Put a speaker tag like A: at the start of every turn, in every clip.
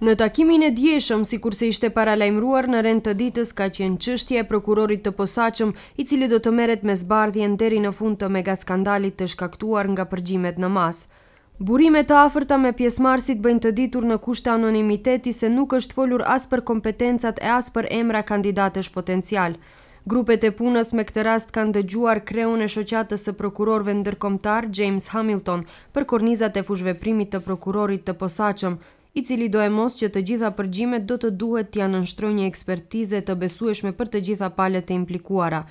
A: Në takimin e djeshëm, si kurse ishte para në rend të ditës, ka qenë qështje e prokurorit të posaqëm i cili do të meret me zbardhjen deri në fund të mega skandalit të shkaktuar nga përgjimet në masë. Burime të aferta me pjesmarsit bëjnë të ditur në kushtë anonimiteti se nuk është folur as për kompetencat e as për emra kandidatësh potencial. Grupet e punës me këtë rast kanë dëgjuar kreun e shoqatës së prokurorve ndërkomtar, James Hamilton, për kornizat e fushveprimit të prokurorit të posachëm, i cili do e mos që të gjitha përgjimet do të duhet të janë nështroj një ekspertize të besueshme për të gjitha palet e implikuara.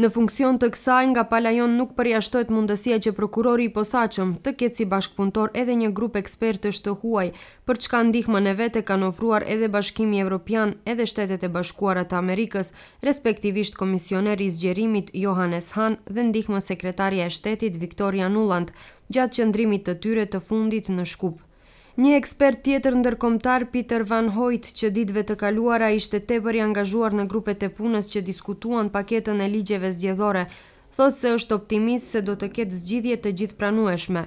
A: Në funksion të kësaj, nga pala jonë nuk përjashtojt mundësia që prokurori i posaqëm të kjetë si bashkëpuntor edhe një grup ekspertështë të huaj, për çka ndihme në vete kanë ofruar edhe bashkimi Evropian edhe shtetet e bashkuarat të Amerikës, respektivisht komisioner i zgjerimit Johannes Han dhe ndihme sekretarja e shtetit Victoria Nuland, gjatë qëndrimit të tyre të fundit në shkupë. Një ekspert tjetër ndërkomtar, Peter Van Hojt, që ditve të kaluara ishte tepër i angazhuar në grupet e punës që diskutuan paketën e ligjeve zgjedhore, Thotë se është optimist se do të ketë zgjidhje të gjithë pranueshme.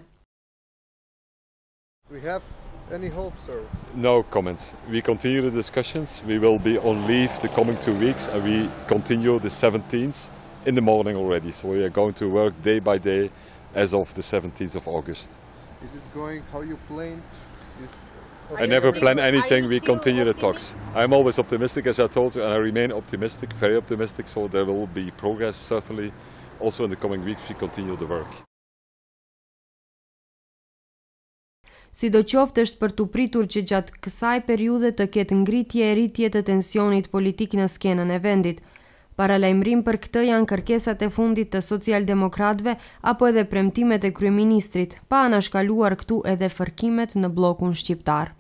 A: We have any hope, sir?
B: No comments. We continue the discussions. We will be on leave the coming two weeks and we continue the 17th in the morning already. So we are going to work day by day as of the 17th of August.
A: Is it going how you I never plan anything
B: we continue the talks. I'm always optimistic as I told you and I remain optimistic, very optimistic so there will be progress certainly also in the coming weeks we continue the
A: work. Si do qoftë është për të pritur që gjatë kësaj periudet të ketë ngritje e rritje të tensionit politik në skenën e vendit, Paralajmrim për këtë janë kërkesat e fundit të socialdemokratve apo edhe premtimet e kryeministrit, pa anashkaluar këtu edhe fërkimet në blokun shqiptar.